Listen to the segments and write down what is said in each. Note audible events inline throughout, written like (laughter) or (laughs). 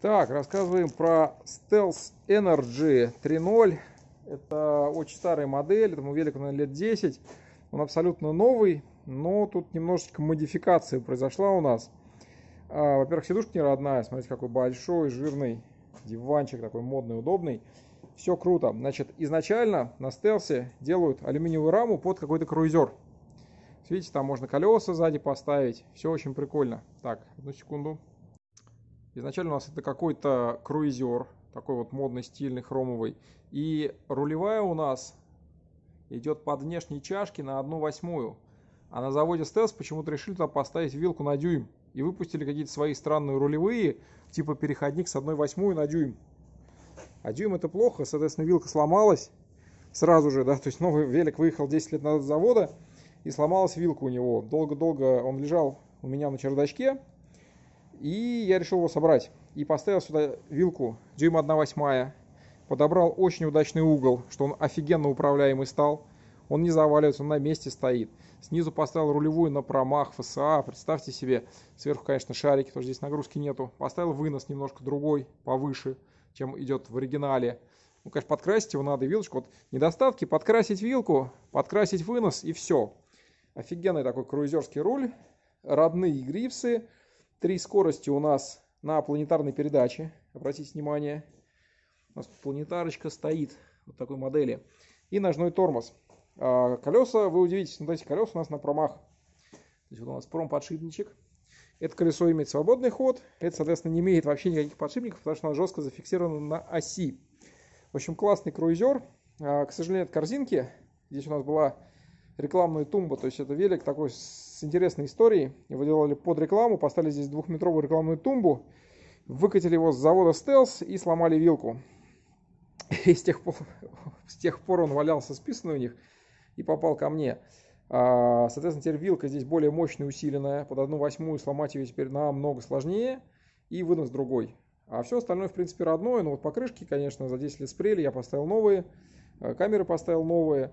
Так, рассказываем про Stealth Energy 3.0. Это очень старая модель, этому велику, на лет 10. Он абсолютно новый, но тут немножечко модификация произошла у нас. А, во-первых, сидушка не родная, смотрите, какой большой, жирный диванчик, такой модный, удобный. Все круто. Значит, изначально на стелсе делают алюминиевую раму под какой-то круизер. Видите, там можно колеса сзади поставить. Все очень прикольно. Так, одну секунду. Изначально у нас это какой-то круизер, такой вот модный, стильный, хромовый. И рулевая у нас идет под внешней чашки на одну восьмую. А на заводе Стелс почему-то решили туда поставить вилку на дюйм. И выпустили какие-то свои странные рулевые, типа переходник с одной восьмую на дюйм. А дюйм это плохо, соответственно, вилка сломалась сразу же, да, то есть новый велик выехал 10 лет назад с завода, и сломалась вилка у него. Долго-долго он лежал у меня на чердачке, и я решил его собрать. И поставил сюда вилку дюйма 1 восьмая. Подобрал очень удачный угол, что он офигенно управляемый стал. Он не заваливается, он на месте стоит. Снизу поставил рулевую на промах ФСА, представьте себе. Сверху, конечно, шарики, тоже здесь нагрузки нету. Поставил вынос немножко другой, повыше, чем идет в оригинале. Ну, конечно, подкрасить его надо, вилочку. Вот недостатки, подкрасить вилку, подкрасить вынос и все. Офигенный такой круизерский руль, родные грипсы, Три скорости у нас на планетарной передаче. Обратите внимание, у нас планетарочка стоит вот такой модели. И ножной тормоз. А колеса, вы удивитесь, но ну, эти колеса у нас на промах. То есть вот у нас промподшипничек. Это колесо имеет свободный ход. Это, соответственно, не имеет вообще никаких подшипников, потому что оно жестко зафиксировано на оси. В общем, классный круизер. А, к сожалению, от корзинки. Здесь у нас была рекламную тумбу. То есть это велик такой с интересной историей. Его делали под рекламу, поставили здесь двухметровую рекламную тумбу, выкатили его с завода стелс и сломали вилку. (laughs) И с тех пор, с тех пор он валялся списанный у них и попал ко мне. А, соответственно, теперь вилка здесь более мощная, усиленная. Под одну восьмую сломать ее теперь намного сложнее. И вынос другой. А все остальное, в принципе, родное. Но ну вот покрышки, конечно, за 10 лет спрели я поставил новые. Э, камеры поставил новые.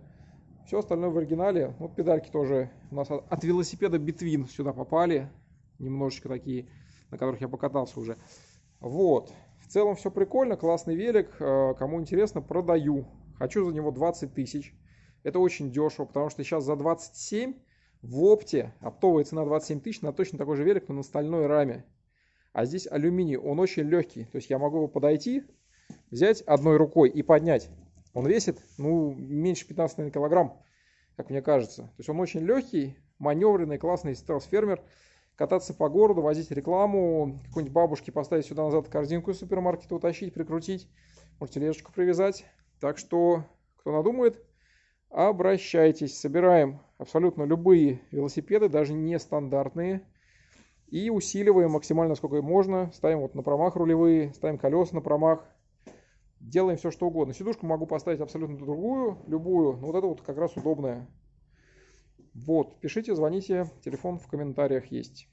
Все остальное в оригинале. Вот ну, педальки тоже у нас от велосипеда битвин сюда попали. Немножечко такие, на которых я покатался уже. Вот. В целом все прикольно. Классный велик. Э, кому интересно, продаю. Хочу за него 20 тысяч. Это очень дешево, потому что сейчас за 27 в опте оптовая цена 27 тысяч на точно такой же велик, но на стальной раме. А здесь алюминий, он очень легкий. То есть я могу его подойти, взять одной рукой и поднять. Он весит, ну, меньше 15 килограмм, как мне кажется. То есть он очень легкий, маневренный, классный стелс-фермер. Кататься по городу, возить рекламу, какой-нибудь бабушке поставить сюда назад корзинку из супермаркета, утащить, прикрутить, может тележечку привязать. Так что, кто надумает, обращайтесь. Собираем абсолютно любые велосипеды, даже нестандартные. И усиливаем максимально сколько можно. Ставим вот на промах рулевые, ставим колеса на промах, делаем все, что угодно. Сидушку могу поставить абсолютно другую, любую, но вот это вот как раз удобная. Вот, пишите, звоните, телефон в комментариях есть.